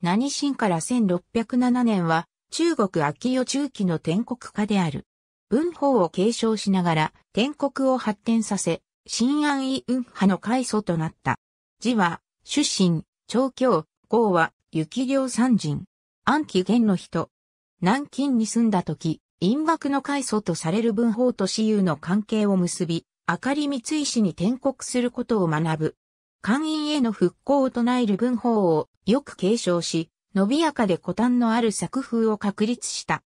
何神から1607年は中国秋代中期の天国家である。文法を継承しながら天国を発展させ、新安位運派の開祖となった。字は、出身、長教、号は、雪良三人。安紀元の人。南京に住んだ時、陰幕の開祖とされる文法と私有の関係を結び、明かり三石に転国することを学ぶ。官員への復興を唱える文法をよく継承し、伸びやかで古端のある作風を確立した。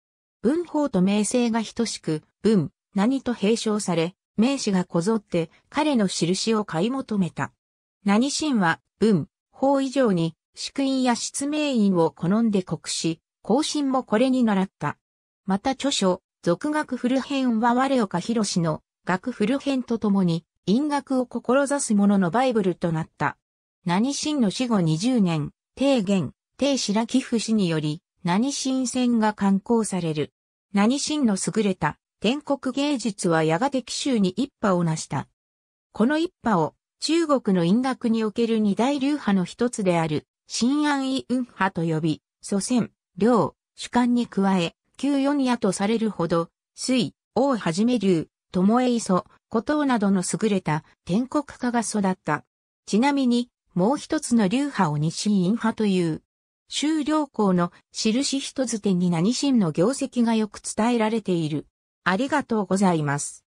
文法と名声が等しく、文、何と併称され、名詞がこぞって彼の印を買い求めた。何神は文、法以上に、宿印や失明印を好んで告し、後進もこれに習った。また著書、俗学古編は我岡博の学古編とともに、因学を志す者のバイブルとなった。何神の死後20年、提言、低白寄付氏により、何新戦が刊行される。何神の優れた、天国芸術はやがて奇襲に一派を成した。この一派を、中国の陰楽における二大流派の一つである、新安位運派と呼び、祖先、領、主観に加え、旧四夜とされるほど、水、王はじめ流、友江磯、古藤などの優れた天国家が育った。ちなみに、もう一つの流派を西院派という。修了校の印一つ手に何神の業績がよく伝えられている。ありがとうございます。